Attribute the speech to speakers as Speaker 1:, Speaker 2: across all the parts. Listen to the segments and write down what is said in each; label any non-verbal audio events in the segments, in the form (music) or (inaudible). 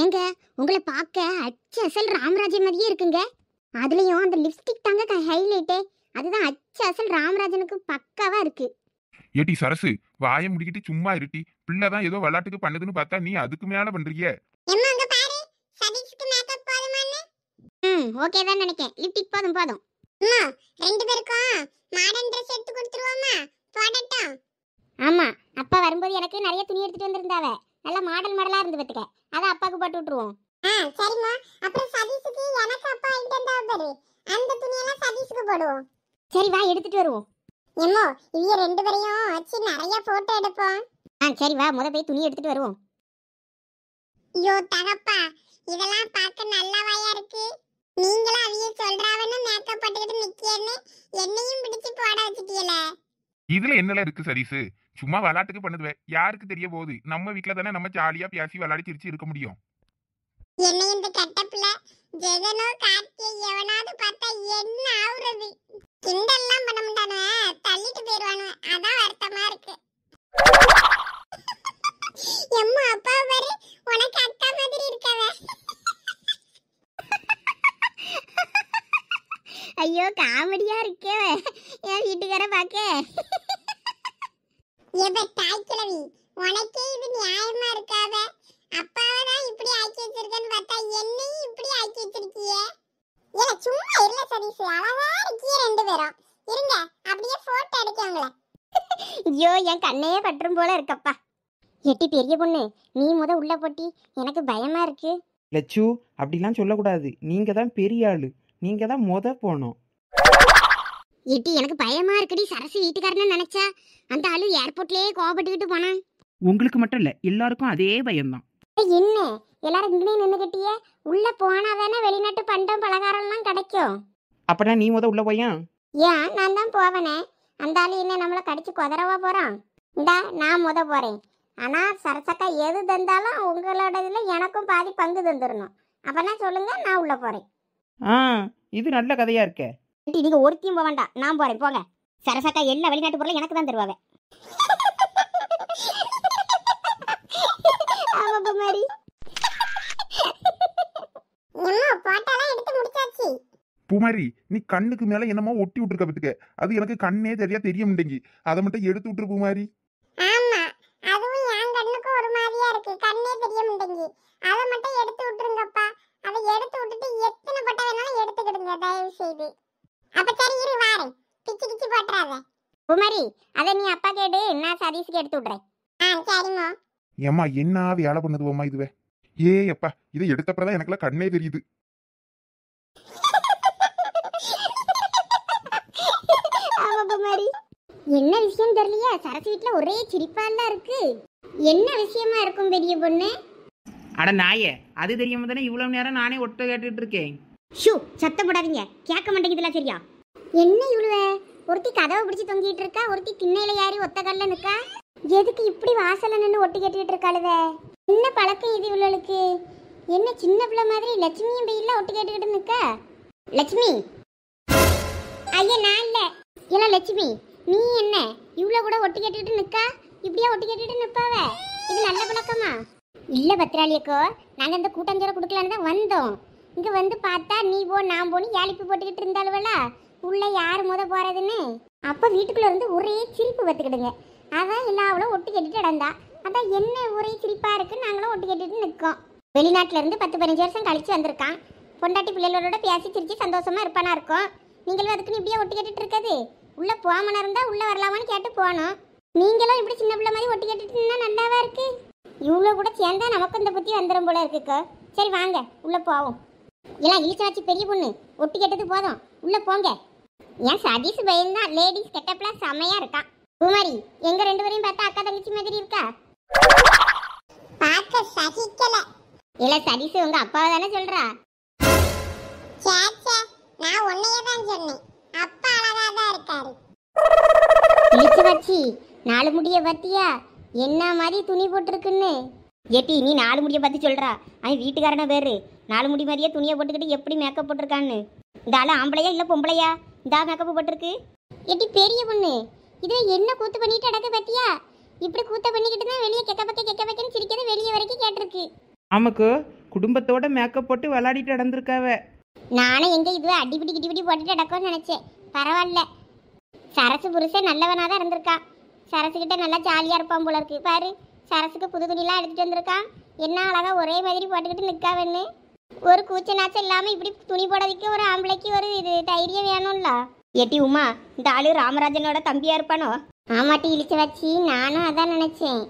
Speaker 1: ஏங்க உங்களை பார்க்க அச்சு அசல் ராமராஜன் மாதிரியே இருக்குங்க அதுலேயும் அந்த லிப்ஸ்டிக் தாங்க ஹைலைட்டே அதுதான் அச்சு அசல் ராமராஜனுக்கு பக்காவாக இருக்கு ஏட்டி சரசு வாய முடிக்கிட்டு சும்மா இருட்டி பிள்ளை தான் ஏதோ விளையாட்டுக்கு பண்ணுதுன்னு பார்த்தா நீ அதுக்கு மேல பண்றிய ம் ஓகே தான் நினைக்கேன் லிப்டிக் போதும் போதும் அம்மா
Speaker 2: ரெண்டு பேருக்கும் மாடர்ன் ட்ரெஸ் எடுத்து கொடுத்துருவோமா போடட்டும்
Speaker 1: ஆமா அப்பா வரும்போது எனக்கு நிறைய துணி எடுத்துட்டு வந்திருந்தாவ நல்ல மாடல் மாடலா இருந்து பத்துக்க அதை
Speaker 2: அப்பாவுக்கு போட்டு விட்டுருவோம் ஆ சரிம்மா அப்புறம் சதீஷுக்கு எனக்கு அப்பா வாங்கிட்டு வந்தா பாரு அந்த துணியெல்லாம் சதீஷுக்கு போடுவோம் சரி வா எடுத்துட்டு வருவோம் எம்மோ இவங்க ரெண்டு பேரையும் வச்சு நிறைய போட்டோ எடுப்போம்
Speaker 1: ஆ சரி வா முத போய் துணி எடுத்துட்டு வருவோம்
Speaker 2: ஐயோ தகப்பா இதெல்லாம் பார்க்க நல்லாவாயா இருக்கு நீங்களும் அவிய சொல்றாவன்னு மேக்கப் போட்டுக்கிட்டு நிக்கேன்னு என்னையும் பிடிச்சு போட வச்சுட்டீங்களே இதுல என்னல இருக்கு சதீஷ்
Speaker 1: சும்மா விளாட்டுக்கு பண்ணுதுவேன் யாருக்கு தெரிய போகுது நம்ம வீட்டுல தானே நம்ம ஜாலியா பேசி விளாடி சிரிச்சு இருக்க முடியும்
Speaker 2: என்ன இந்த கட்டப்புல பண்ண மாட்டானுவன் அதான் வருத்தமா இருக்கு தெரியல சதீஷ் அழகா இருக்கீ ரெண்டு பேரும் இருங்க அப்படியே போட்டோ எடுக்கங்களே ஐயோ
Speaker 1: என் கண்ணையே பற்றும் போல இருக்கப்பா எட்டி பெரிய பொண்ணு நீ முத உள்ள போட்டி எனக்கு பயமா இருக்கு
Speaker 2: லட்சு அப்படிலாம் சொல்லக்கூடாது நீங்க தான் பெரிய ஆளு நீங்க தான் முத போனோம்
Speaker 1: எட்டி எனக்கு பயமா இருக்குடி சரசு வீட்டுக்காரன்னு நினைச்சா அந்த ஆளு ஏர்போர்ட்லயே கோபப்பட்டுக்கிட்டு போனான்
Speaker 2: உங்களுக்கு மட்டும் இல்ல எல்லாருக்கும் அதே பயம்தான்
Speaker 1: என்ன எல்லாரும் இங்கே நின்றுக்கிட்டியே உள்ளே போனால் தானே வெளிநாட்டு பண்டம் பலகாரம்லாம் கிடைக்கும்
Speaker 2: அப்படின்னா நீ முத உள்ள போயா
Speaker 1: ஏன் நான் தான் போவனே அந்த ஆளு என்ன நம்மளை கடிச்சு குதறவா போகிறான் இந்தா நான் முத போகிறேன் ஆனால் சரசக்கா எது தந்தாலும் உங்களோட இதில் எனக்கும் பாதி பங்கு தந்துடணும் அப்போனா சொல்லுங்க நான் உள்ள போகிறேன்
Speaker 2: ஆ இது நல்ல கதையா இருக்கே
Speaker 1: நீங்க ஒருத்தையும் போக வேண்டாம் நான் போறேன் போங்க சரசக்கா எல்லா வெளிநாட்டு பொருளும் எனக்கு தான் தருவாவே (laughs)
Speaker 2: மாதிரி என்ன
Speaker 1: புமாரி நீ கண்ணுக்கு மேல என்னமோ ஒட்டி விட்டுருக்க பத்துக்க அது எனக்கு கண்ணே தெரியா தெரிய முடியுங்கி அதை மட்டும் எடுத்து விட்டுரு புமாரி
Speaker 2: ஆமா அதுவும் என் கண்ணுக்கு ஒரு மாதிரியா இருக்கு கண்ணே தெரிய முடியுங்கி அதை மட்டும் எடுத்து விட்டுருங்கப்பா அதை எடுத்து விட்டுட்டு எத்தனை பட்ட வேணாலும் எடுத்துக்கிடுங்க தயவு செய்து அப்ப சரி இரு வாரு பிச்சு கிச்சு போட்டுறாத புமாரி அதை நீ அப்பா கேடு
Speaker 1: என்ன சதீஷ்க்கு எடுத்து விடுறேன் ஆ சரிம்மா ஏம்மா என்ன வேலை பண்ணுதுவோம்மா இதுவே ஏ அப்பா இதை எடுத்தப்பறதான் எனக்குலாம் கண்ணே தெரியுது என்ன விஷயம் தெரியலையா சரசு வீட்ல ஒரே தான் இருக்கு என்ன விஷயமா இருக்கும் பெரிய பொண்ணு
Speaker 2: அட நாயே அது தெரியாம தானே இவ்வளவு நேரம் நானே ஒட்ட கேட்டுட்டு இருக்கேன் ஷூ சத்த போடாதீங்க கேட்க மாட்டேங்குதுல
Speaker 1: சரியா என்ன இவ்வளவு ஒருத்தி கதவை பிடிச்சி தொங்கிட்டு இருக்கா ஒருத்தி திண்ணையில யாரி ஒத்த கல்ல நிக்கா எதுக்கு இப்படி வாசல நின்று ஒட்டு கேட்டுட்டு இருக்காளுவே என்ன பழக்கம் இது இவ்வளவுக்கு என்ன சின்ன பிள்ளை மாதிரி லட்சுமியும் வெயில ஒட்டு கேட்டுக்கிட்டு நிற்க லட்சுமி ஐயா நான் இல்ல ஏன்னா லட்சுமி நீ என்ன இவ்வளோ கூட ஒட்டு கேட்டுக்கிட்டு நிற்கா இப்படியா ஒட்டு கேட்டுக்கிட்டு நிற்பாவ இது நல்ல பழக்கமா இல்ல பத்திராளியக்கோ நாங்க இந்த கூட்டஞ்சோரை கொடுக்கலான்னு தான் வந்தோம் இங்க வந்து பார்த்தா நீ போ நான் போன்னு ஏழிப்பு போட்டுக்கிட்டு இருந்தாளுவல உள்ள யார் முத போறதுன்னு அப்ப வீட்டுக்குள்ள இருந்து ஒரே சிரிப்பு பத்துக்கிடுங்க அதான் எல்லாவளும் ஒட்டு கேட்டுட்டு நடந்தா அதான் என்ன ஒரே சிரிப்பாக இருக்குன்னு நாங்களும் ஒட்டு கேட்டுட்டு நிற்கோம் வெளிநாட்டிலேருந்து பத்து பதினஞ்சு வருஷம் கழிச்சு வந்திருக்கான் பொண்டாட்டி பிள்ளைகளோட பேசி சிரிச்சு சந்தோஷமாக இருப்பானா இருக்கும் நீங்களும் அதுக்குன்னு இப்படியே ஒட்டு கேட்டுட்டு இருக்காது உள்ளே போமனா இருந்தால் உள்ளே வரலாமான்னு கேட்டு போனோம் நீங்களும் இப்படி சின்ன பிள்ளை மாதிரி ஒட்டு இருந்தால் நல்லாவா இருக்கு இவ்வளோ கூட சேர்ந்தா நமக்கு இந்த புத்தி வந்துடும் போல இருக்குக்கோ சரி வாங்க உள்ளே போவோம் எல்லாம் வச்சு பெரிய பொண்ணு ஒட்டி கேட்டது போதும் உள்ளே போங்க ஏன் சதீஷ் பயந்தான் லேடிஸ் கெட்டப்பெல்லாம் செமையாக இருக்கான் குமாரி எங்கள் ரெண்டு பேரையும் பார்த்தா அக்கா தங்கச்சி மாதிரி இருக்கா பார்க்க சகிக்கல இல்ல சதீஷ் உங்க அப்பாவை தானே சொல்றா
Speaker 2: சேச்சே நான் உன்னையே தான் சொன்னேன் அப்பா அழகா தான் இருக்காரு
Speaker 1: இழுச்சு வச்சி நாலு முடிய பத்தியா என்ன மாதிரி துணி போட்டிருக்குன்னு ஏட்டி நீ நாலு முடிய பத்தி சொல்றா அவன் வீட்டுக்காரன பேரு நாலு முடி மாதிரியே துணியை போட்டுக்கிட்டு எப்படி மேக்கப் போட்டிருக்கான்னு இந்த ஆளு ஆம்பளையா இல்ல பொம்பளையா இந்த மேக்கப் போட்டிருக்கு ஏட்டி பெரிய பொண்ணு இது என்ன கூத்து பண்ணிட்டு அடக்க பத்தியா இப்படி கூத்த பண்ணிக்கிட்டு தான் வெளியே கெக்க பக்க கெக்க பக்கன்னு சிரிக்கிறது வெளியே வரைக்கும் கேட்டிருக்கு ஆமாக்கு குடும்பத்தோட மேக்கப் போட்டு விளையாடிட்டு நடந்திருக்காவ நானும் எங்க இதுவே அடிபிடி கிட்டிபிடி போட்டுட்டு நடக்கும்னு நினைச்சேன் பரவாயில்ல சரசு புருஷன் நல்லவனா தான் இருந்திருக்கான் சரசு கிட்ட நல்லா ஜாலியா இருப்பான் போல இருக்கு பாரு சரசுக்கு புது துணிலாம் எடுத்துட்டு வந்திருக்கான் என்ன அழகா ஒரே மாதிரி போட்டுக்கிட்டு நிக்காவன்னு ஒரு கூச்ச நாச்சம் இல்லாம இப்படி துணி போடறதுக்கு ஒரு ஆம்பளைக்கு ஒரு இது தைரியம் வேணும்ல எட்டி உமா இந்த ஆளு ராமராஜனோட தம்பியா இருப்பானோ ஆமாட்டி இழிச்சு வச்சு நானும் அதான் நினைச்சேன்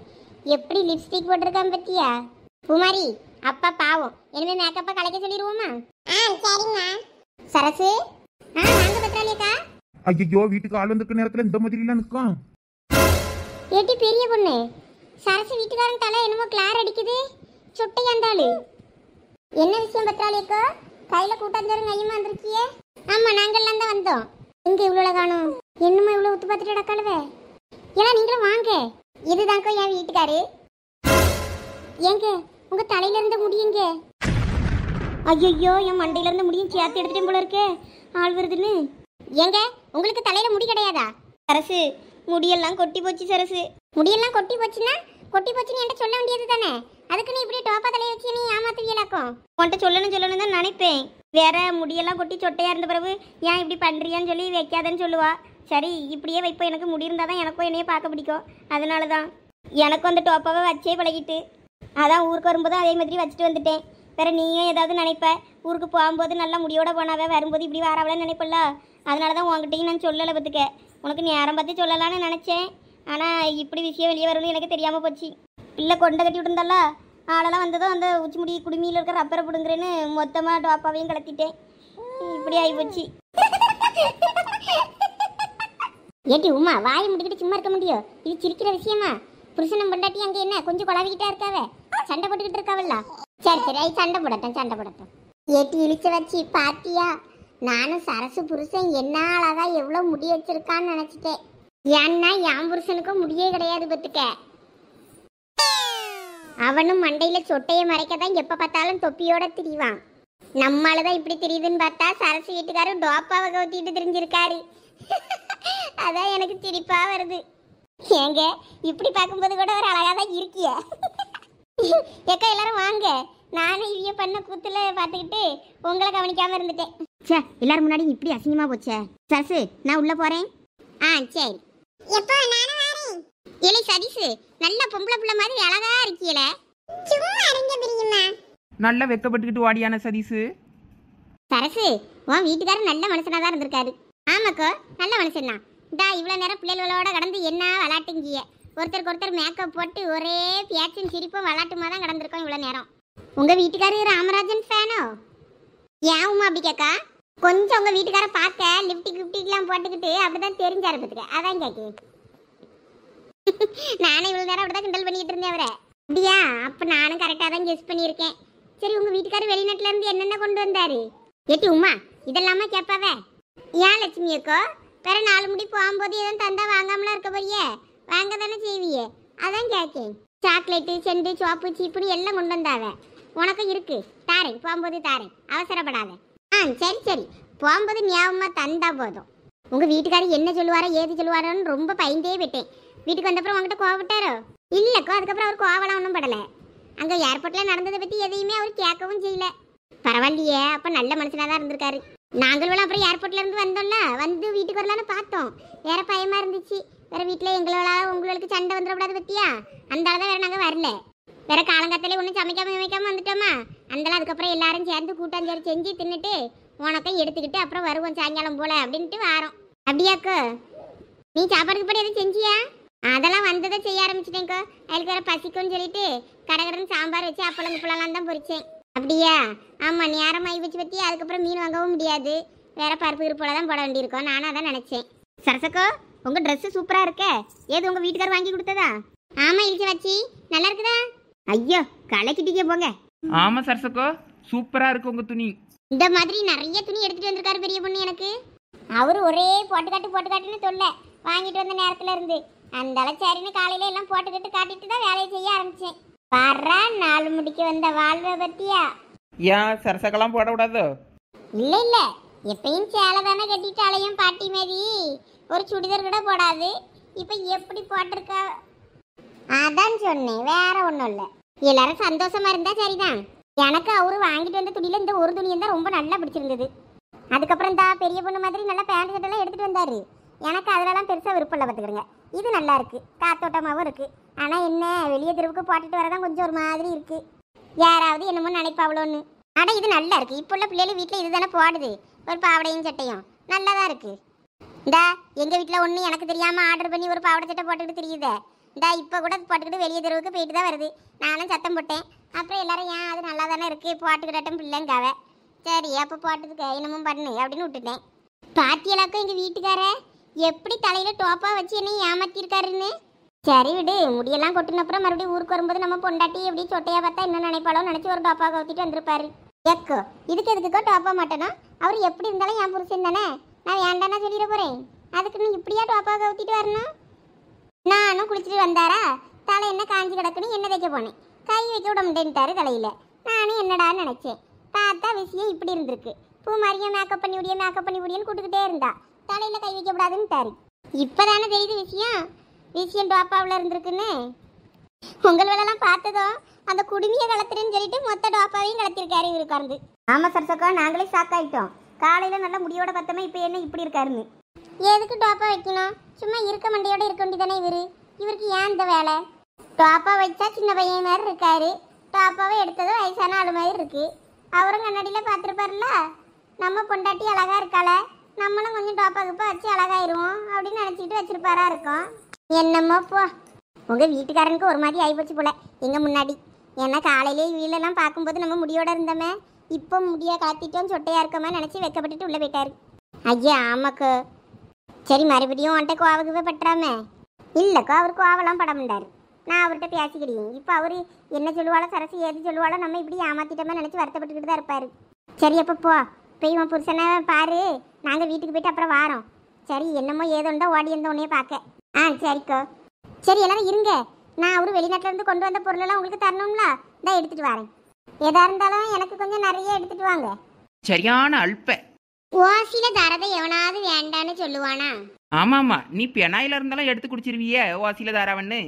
Speaker 1: எப்படி லிப்ஸ்டிக் போட்டிருக்கான் பத்தியா குமாரி அப்பா பாவம் எனவே மேக்கப்பா கலைக்க சொல்லிடுவோமா ஆ சரிம்மா சரசு ஆ வாங்க பத்ராலியக்கா ஐயோ வீட்டுக்கு ஆள் வந்திருக்க நேரத்துல இந்த மாதிரி எல்லாம் நிற்கும் ஏட்டி பெரிய பொண்ணு சரசு வீட்டுக்காரன் தலை என்னமோ கிளார் அடிக்குது சுட்டையாந்தாளு என்ன விஷயம் பத்ராலியக்கா கையில கூட்டாஞ்சோறும் கையுமா வந்திருக்கியே ஆமா நாங்கெல்லாம் தான் வந்தோம் எங்க இவ்வளோ காணும் என்னமோ இவ்வளோ உத்து பார்த்துட்டு கிடக்காளுவே ஏன்னா நீங்களும் வாங்க இதுதான்க்கோ என் வீட்டுக்காரு ஏங்க உங்க தலையில இருந்து முடியுங்க ஐயோ என் மண்டையில இருந்து முடியும் சேர்த்து எடுத்துட்டேன் போல இருக்கே ஆள் வருதுன்னு ஏங்க உங்களுக்கு தலையில முடி கிடையாதா சரசு முடியெல்லாம் கொட்டி போச்சு சரசு முடியெல்லாம் கொட்டி போச்சுன்னா கொட்டி போச்சுன்னு என்கிட்ட சொல்ல வேண்டியது தானே அதுக்கு நீ இப்படி டோப்பா தலையை வச்சு நீ ஏமாத்துவியலாக்கும் உன்கிட்ட சொல்லணும் சொல்லணும் தான் நினைப்பேன் வேற முடியெல்லாம் கொட்டி சொட்டையா இருந்த பிறகு ஏன் இப்படி பண்றியான்னு சொல்லி வைக்காதன்னு சொல்லுவா சரி இப்படியே வைப்போம் எனக்கு முடியிருந்தால் தான் எனக்கும் என்னையே பார்க்க பிடிக்கும் அதனால தான் எனக்கும் அந்த டோப்பாவை வச்சே பழகிட்டு அதான் ஊருக்கு வரும்போது அதே மாதிரி வச்சுட்டு வந்துட்டேன் வேறு நீயும் ஏதாவது நினைப்ப ஊருக்கு போகும்போது நல்லா முடியோட போனாவே வரும்போது இப்படி வராவலன்னு நினைப்பல்ல அதனால தான் உங்ககிட்டயும் நான் சொல்லலை பார்த்துக்க உனக்கு நேரம் பார்த்து சொல்லலான்னு நினச்சேன் ஆனால் இப்படி விஷயம் வெளியே வரும்னு எனக்கு தெரியாமல் போச்சு பிள்ளை கொண்டை கட்டி விட்டுருந்தால ஆளெல்லாம் வந்ததும் அந்த உச்சி முடி குடுமியில் இருக்கிற ரப்பரை பிடுங்குறேன்னு மொத்தமாக டோப்பாவையும் கலத்திட்டேன் இப்படி ஆகி போச்சு ஏட்டி உமா வாய் முடிக்கிட்டு சும்மா இருக்க முடியும் இது சிரிக்கிற விஷயமா புருஷனும் பொண்டாட்டி அங்கே என்ன கொஞ்சம் குழவிக்கிட்டா இருக்காவ சண்டை போட்டுக்கிட்டு இருக்காவல்ல சரி சரி ஐ சண்டை போடட்டும் சண்டை போடட்டும் ஏட்டி இழிச்ச வச்சு பாத்தியா நானும் சரசு புருஷன் என்ன அழகா எவ்வளோ முடி வச்சிருக்கான்னு நினச்சிட்டேன் ஏன்னா என் புருஷனுக்கும் முடியே கிடையாது பத்துக்க அவனும் மண்டையில் சொட்டையை மறைக்க தான் எப்போ பார்த்தாலும் தொப்பியோட திரிவான் நம்மளால தான் இப்படி தெரியுதுன்னு பார்த்தா சரசு வீட்டுக்காரும் டோப்பாவை கவுத்திட்டு தெரிஞ்சிருக்காரு (laughs) அதான் எனக்கு திரிப்பா வருது ஏங்க இப்படி பார்க்கும்போது கூட ஒரு அழகா தான் இருக்கிய எக்கா எல்லாரும் வாங்க நானும் இவிய பண்ண கூத்துல பார்த்துக்கிட்டு உங்களை கவனிக்காம இருந்துட்டேன் சே எல்லாரும் முன்னாடி இப்படி அசிங்கமா போச்சே சசு நான் உள்ள போறேன் ஆ சரி எப்போ நானும் வரேன் ஏலே சதீஷ் நல்ல பொம்பளை புள்ள மாதிரி அழகா இருக்கீல சும்மா அரங்க பிரியம்மா நல்லா வெக்கப்பட்டுக்கிட்டு வாடியான சதிசு சரசு உன் வீட்டுக்காரர் நல்ல மனுஷனா தான் இருந்திருக்காரு ஆமாக்கோ நல்ல மனுஷன்தான் இதா இவ்வளோ நேரம் பிள்ளைகளோட கடந்து என்ன விளாட்டுங்கிய ஒருத்தருக்கு ஒருத்தர் மேக்கப் போட்டு ஒரே பேச்சும் சிரிப்பும் விளாட்டுமா தான் கடந்திருக்கோம் இவ்வளோ நேரம் உங்கள் வீட்டுக்காரர் ராமராஜன் ஃபேனோ ஏன் உமா அப்படி கேட்கா கொஞ்சம் உங்கள் வீட்டுக்கார பார்க்க லிப்டிக் கிப்டிக்லாம் போட்டுக்கிட்டு அப்படி தான் தெரிஞ்சார் பார்த்துக்க அதான் கேட்கு (laughs) நானே இவ்வளோ நேரம் அப்படி தான் கிண்டல் பண்ணிக்கிட்டு இருந்தேன் அவரை அப்படியா அப்போ நானும் கரெக்டாக தான் கெஸ் பண்ணியிருக்கேன் சரி உங்கள் வீட்டுக்காரர் வெளிநாட்டிலேருந்து என்னென்ன கொண்டு வந்தார் ஏட்டி உமா இதெல்லாமா கேட்பாவே ஏன் லட்சுமி அக்கோ பிற நாலு முடி போகும்போது எதுவும் தந்தா வாங்காமலாம் இருக்க போறியே வாங்க தானே செய்வியே அதான் கேட்கேன் சாக்லேட்டு செண்டு சோப்பு சீப்புடி எல்லாம் கொண்டு வந்தாவ உனக்கும் இருக்கு தாரேன் போகும்போது தாரேன் அவசரப்படாத ஆ சரி சரி போகும்போது ஞாபகமாக தந்தா போதும் உங்கள் வீட்டுக்காரர் என்ன சொல்லுவாரோ ஏது சொல்லுவாரோன்னு ரொம்ப பயந்தே விட்டேன் வீட்டுக்கு வந்தப்புறம் உங்ககிட்ட கோவப்பட்டாரோ இல்லைக்கோ அதுக்கப்புறம் அவர் கோவலாம் ஒன்றும் படலை அங்கே ஏர்போர்ட்டில் நடந்ததை பற்றி எதையுமே அவர் கேட்கவும் செய்யல பரவாயில்லையே அப்போ நல்ல மனுஷனாக தான் இருந்திருக்காரு நாங்களும் அப்புறம் ஏர்போர்ட்ல இருந்து வந்தோம்ல வந்து வீட்டுக்கு வரலான்னு பார்த்தோம் வேற பயமா இருந்துச்சு வேற வீட்டுல எங்களால உங்களுக்கு சண்டை வந்துடக்கூடாது பத்தியா அந்த தான் வேற நாங்க வரல வேற காலங்காத்தாலே ஒன்றும் சமைக்காம சமைக்காம வந்துட்டோமா அந்தளவு அதுக்கப்புறம் எல்லாரும் சேர்ந்து கூட்டாஞ்சோறு செஞ்சு தின்னுட்டு உனக்கும் எடுத்துக்கிட்டு அப்புறம் வருவோம் சாயங்காலம் போல அப்படின்ட்டு வாரோம் அப்படியாக்கோ நீ சாப்பாடுக்கு படி எதுவும் செஞ்சியா அதெல்லாம் வந்ததை செய்ய ஆரம்பிச்சிட்டேங்கோ அதுக்கு வேற பசிக்கும்னு சொல்லிட்டு கடகடன்னு சாம்பார் வச்சு அப்பளம் இப்பளம்லாம் தான் பொறிச்சேன் அப்படியா ஆமாம் நேரம் ஆகி வச்சு பற்றி அதுக்கப்புறம் மீன் வாங்கவும் முடியாது வேற பருப்பு இருப்போல தான் போட வேண்டியிருக்கோம் நானும் அதான் நினச்சேன் சரசக்கோ உங்கள் ட்ரெஸ்ஸு சூப்பராக இருக்கே ஏது உங்கள் வீட்டுக்கார் வாங்கி கொடுத்ததா ஆமாம் இழுச்சி வச்சி நல்லா இருக்குதா ஐயோ கலைக்கிட்டீங்க போங்க ஆமா சரசக்கோ சூப்பரா இருக்கு உங்கள் துணி இந்த மாதிரி நிறைய துணி எடுத்துட்டு வந்திருக்காரு பெரிய பொண்ணு எனக்கு அவரு ஒரே போட்டு காட்டு போட்டு காட்டுன்னு சொல்ல வாங்கிட்டு வந்த நேரத்துல இருந்து அந்த அளவு சரின்னு காலையில எல்லாம் போட்டுக்கிட்டு காட்டிட்டு தான் வேலையை செய்ய ஆரம்பிச்சேன் பாரா நாள் முடிக்க வந்த வாழ்வை பத்தியா ஏன் சரசக்கெல்லாம் போட விடாதோ இல்ல இல்ல எப்பயும் சேலை தானே கட்டிட்டு அலையும் பாட்டி மாதிரி ஒரு சுடிதார் கூட போடாது இப்ப எப்படி போட்டிருக்கா அதான் சொன்னேன் வேற ஒன்றும் இல்லை எல்லாரும் சந்தோஷமா இருந்தா சரிதான் எனக்கு அவரு வாங்கிட்டு வந்த துணியில இந்த ஒரு துணியும் தான் ரொம்ப நல்லா பிடிச்சிருந்தது அதுக்கப்புறம் தான் பெரிய பொண்ணு மாதிரி நல்லா பேண்ட் ஷர்ட் எல்லாம் எடுத்துட்டு வந்தாரு எனக்கு அதுலலாம் பெருசா விருப்பம் இல்லை பார்த்துக்கிறேங்க இது நல்லா இருக்கு காத்தோட்டமாகவும் இருக்கு ஆனால் என்ன வெளியே தெருவுக்கு போட்டுட்டு வரதான் கொஞ்சம் ஒரு மாதிரி இருக்குது யாராவது என்னமோ நினைப்பாவளோன்னு ஆனால் இது நல்லா இருக்கு இப்போ உள்ள பிள்ளைகள் வீட்டில் இதுதானே போடுது ஒரு பாவடையும் சட்டையும் நல்லா தான் இருக்குது இந்தா எங்கள் வீட்டில் ஒன்று எனக்கு தெரியாமல் ஆர்டர் பண்ணி ஒரு பாவடை சட்டை போட்டுக்கிட்டு தெரியுதே இந்தா இப்போ கூட போட்டுக்கிட்டு வெளியே தெருவுக்கு போயிட்டு தான் வருது நானும் சத்தம் போட்டேன் அப்புறம் எல்லாரும் ஏன் அது நல்லா தானே இருக்குது பிள்ளைங்க பிள்ளைங்காவ சரி அப்போ போட்டதுக்கு என்னமும் பண்ணு அப்படின்னு விட்டுட்டேன் பாத்தியலாக்கும் எங்கள் வீட்டுக்காரர் எப்படி தலையில் டோப்பாக வச்சு என்னை ஏமாற்றிருக்காருன்னு சரி விடு முடியெல்லாம் கொட்டின அப்புறம் மறுபடியும் ஊருக்கு வரும்போது நம்ம பொண்டாட்டி எப்படி சொட்டையா பார்த்தா என்ன நினைப்பாளோ நினைச்சு ஒரு டாப்பா கவுத்திட்டு வந்திருப்பாரு எக்கோ இதுக்கு எதுக்குக்கோ டாப்பா மாட்டேனா அவர் எப்படி இருந்தாலும் என் புருஷன் தானே நான் வேண்டாம்னா சொல்லிட போறேன் அதுக்கு நீ இப்படியா டாப்பா கவுத்திட்டு வரணும் நானும் குளிச்சுட்டு வந்தாரா தலை என்ன காஞ்சி கிடக்குன்னு என்ன வைக்க போனேன் கை வைக்க விட முடியன்ட்டாரு தலையில நானும் என்னடான்னு நினைச்சேன் பார்த்தா விஷயம் இப்படி இருந்திருக்கு பூ மாதிரியும் மேக்கப் பண்ணி விடிய மேக்கப் பண்ணி விடியன்னு கூட்டுக்கிட்டே இருந்தா தலையில கை வைக்க இப்போ இப்பதானே தெரியுது விஷயம் விசியம் டோப்பாவில் இருந்திருக்குன்னு உங்கள் வேலைலாம் பார்த்ததும் அந்த குடுமையை கலத்துறேன்னு சொல்லிட்டு மொத்த டாப்பாவையும் கலத்திருக்காரு இவர் உட்கார்ந்து ஆமாம் சக்கா நாங்களே ஆகிட்டோம் காலையில் நல்லா முடியோட பார்த்தோமே இப்போ என்ன இப்படி இருக்காருன்னு எதுக்கு டாப்பா வைக்கணும் சும்மா இருக்க மண்டையோட இருக்க வேண்டியதானே இவர் இவருக்கு ஏன் இந்த வேலை டாப்பா வச்சா சின்ன பையன் மாதிரி இருக்காரு டாப்பாவே எடுத்ததும் வயசான ஆள் மாதிரி இருக்கு அவரும் கண்ணாடியில் பார்த்துருப்பாருல்ல நம்ம பொண்டாட்டி அழகாக இருக்காள நம்மளும் கொஞ்சம் டோப்பா குப்பா வச்சு அழகாயிருவோம் அப்படின்னு நினச்சிக்கிட்டு வச்சுருப்பாரா இருக்கும் என்னம்மா போ உங்கள் வீட்டுக்காரனுக்கு ஒரு மாதிரி ஆகிப்போச்சு போல எங்கள் முன்னாடி ஏன்னா காலையிலேயே வீலெல்லாம் பார்க்கும்போது நம்ம முடியோட இருந்தோமே இப்போ முடியா காத்திட்டோம் சொட்டையாக இருக்கோமா நினச்சி வைக்கப்பட்டுட்டு உள்ளே போயிட்டாரு ஐயா ஆமாக்கு சரி மறுபடியும் உன்ட்ட கோவக்குவே பட்டுறாமே இல்லைக்கோ அவர் கோவலாம் பட நான் அவர்கிட்ட பேசிக்கிறேன் இப்போ அவர் என்ன சொல்லுவாளோ சரசு ஏது சொல்லுவாளோ நம்ம இப்படி ஏமாத்திட்டோமே நினச்சி வருத்தப்பட்டுக்கிட்டு தான் இருப்பார் சரி அப்போ போ போய் உன் புருஷனை பாரு நாங்கள் வீட்டுக்கு போயிட்டு அப்புறம் வாரோம் சரி என்னமோ ஏதோ இருந்தால் ஓடி இருந்த உடனே பார்க்க ஆ சரிக்கோ சரி எல்லாரும் இருங்க நான் அவரு வெளிநாட்டிலேருந்து கொண்டு வந்த பொருளெல்லாம் உங்களுக்கு தரணும்ல தான் எடுத்துட்டு வரேன் எதா இருந்தாலும் எனக்கு கொஞ்சம் நிறைய எடுத்துட்டு வாங்க
Speaker 2: சரியான அல்ப
Speaker 1: ஓசியில தரத எவனாவது
Speaker 2: வேண்டான்னு சொல்லுவானா ஆமாமா நீ பெனாயில இருந்தாலும் எடுத்து குடிச்சிருவிய ஓசில தாராவன்னு